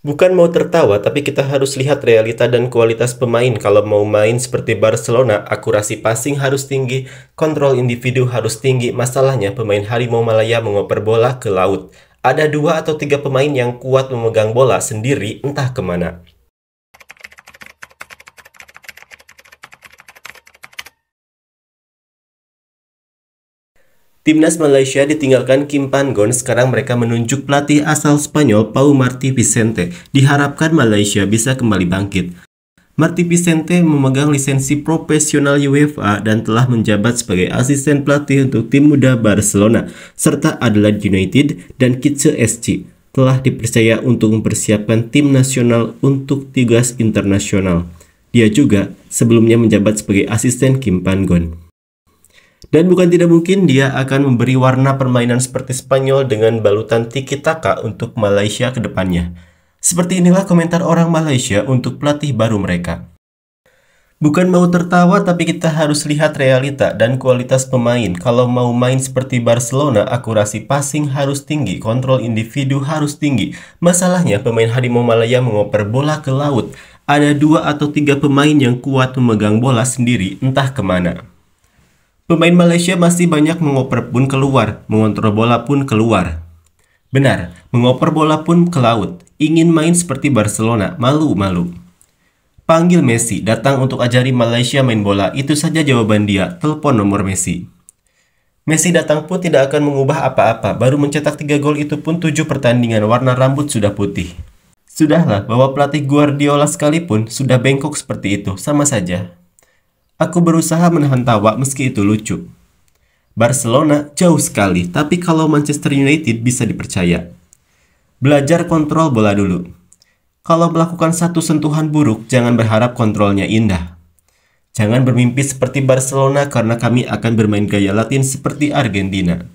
Bukan mau tertawa, tapi kita harus lihat realita dan kualitas pemain. Kalau mau main seperti Barcelona, akurasi passing harus tinggi, kontrol individu harus tinggi. Masalahnya pemain Harimau Malaya mengoper bola ke laut. Ada dua atau tiga pemain yang kuat memegang bola sendiri entah kemana. Timnas Malaysia ditinggalkan Kim Pangon, sekarang mereka menunjuk pelatih asal Spanyol Pau Marti Vicente. Diharapkan Malaysia bisa kembali bangkit. Marti Vicente memegang lisensi profesional UEFA dan telah menjabat sebagai asisten pelatih untuk tim muda Barcelona, serta Adelaide United dan Kitse SC. Telah dipercaya untuk mempersiapkan tim nasional untuk tugas internasional. Dia juga sebelumnya menjabat sebagai asisten Kim Pangon. Dan bukan tidak mungkin dia akan memberi warna permainan seperti Spanyol dengan balutan tiki taka untuk Malaysia ke depannya. Seperti inilah komentar orang Malaysia untuk pelatih baru mereka. Bukan mau tertawa tapi kita harus lihat realita dan kualitas pemain. Kalau mau main seperti Barcelona, akurasi passing harus tinggi, kontrol individu harus tinggi. Masalahnya pemain Harimau Malaya mengoper bola ke laut. Ada dua atau tiga pemain yang kuat memegang bola sendiri entah kemana. Pemain Malaysia masih banyak mengoper pun keluar, mengontrol bola pun keluar. Benar, mengoper bola pun ke laut. Ingin main seperti Barcelona, malu-malu. Panggil Messi, datang untuk ajari Malaysia main bola, itu saja jawaban dia, telepon nomor Messi. Messi datang pun tidak akan mengubah apa-apa, baru mencetak 3 gol itu pun 7 pertandingan warna rambut sudah putih. Sudahlah, bahwa pelatih Guardiola sekalipun sudah bengkok seperti itu, sama saja. Aku berusaha menahan tawa meski itu lucu. Barcelona jauh sekali, tapi kalau Manchester United bisa dipercaya. Belajar kontrol bola dulu. Kalau melakukan satu sentuhan buruk, jangan berharap kontrolnya indah. Jangan bermimpi seperti Barcelona karena kami akan bermain gaya latin seperti Argentina.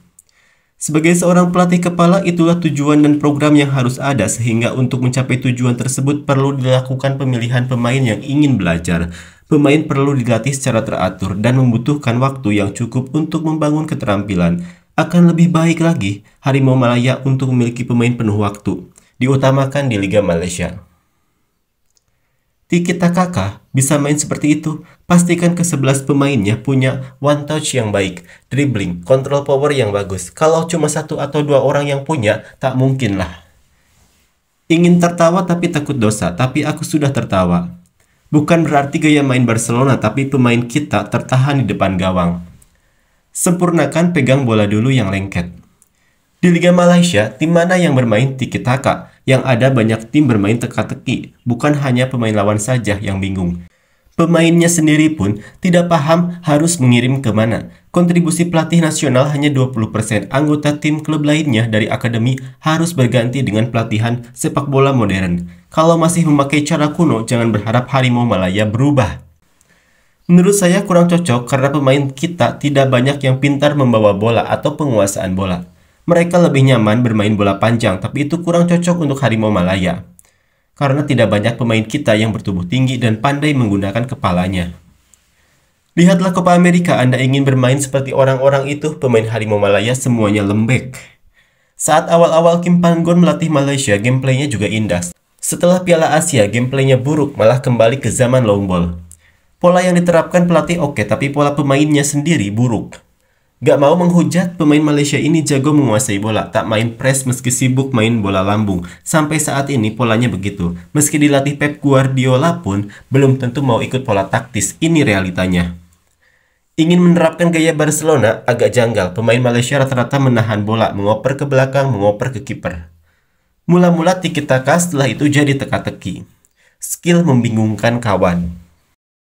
Sebagai seorang pelatih kepala, itulah tujuan dan program yang harus ada sehingga untuk mencapai tujuan tersebut perlu dilakukan pemilihan pemain yang ingin belajar, Pemain perlu dilatih secara teratur dan membutuhkan waktu yang cukup untuk membangun keterampilan. Akan lebih baik lagi, Harimau Malaya untuk memiliki pemain penuh waktu, diutamakan di Liga Malaysia. Tiki Takaka bisa main seperti itu. Pastikan ke-11 pemainnya punya one touch yang baik, dribbling, control power yang bagus. Kalau cuma satu atau dua orang yang punya, tak mungkin lah. Ingin tertawa tapi takut dosa, tapi aku sudah tertawa. Bukan berarti gaya main Barcelona tapi pemain kita tertahan di depan gawang. Sempurnakan pegang bola dulu yang lengket. Di Liga Malaysia, tim mana yang bermain tiki taka? Yang ada banyak tim bermain teka-teki, bukan hanya pemain lawan saja yang bingung. Pemainnya sendiri pun tidak paham harus mengirim ke mana. Kontribusi pelatih nasional hanya 20% anggota tim klub lainnya dari akademi harus berganti dengan pelatihan sepak bola modern. Kalau masih memakai cara kuno, jangan berharap Harimau Malaya berubah. Menurut saya kurang cocok karena pemain kita tidak banyak yang pintar membawa bola atau penguasaan bola. Mereka lebih nyaman bermain bola panjang, tapi itu kurang cocok untuk Harimau Malaya karena tidak banyak pemain kita yang bertubuh tinggi dan pandai menggunakan kepalanya. Lihatlah Copa Amerika, Anda ingin bermain seperti orang-orang itu, pemain harimau Malaya semuanya lembek. Saat awal-awal Kim Panggon melatih Malaysia, gameplaynya juga indah. Setelah Piala Asia, gameplaynya buruk, malah kembali ke zaman long ball. Pola yang diterapkan pelatih oke, tapi pola pemainnya sendiri buruk. Gak mau menghujat, pemain Malaysia ini jago menguasai bola, tak main press meski sibuk main bola lambung. Sampai saat ini polanya begitu. Meski dilatih Pep Guardiola pun, belum tentu mau ikut pola taktis, ini realitanya. Ingin menerapkan gaya Barcelona agak janggal, pemain Malaysia rata-rata menahan bola, mengoper ke belakang, mengoper ke kiper. Mula-mula tiki-taka setelah itu jadi teka-teki. Skill membingungkan kawan.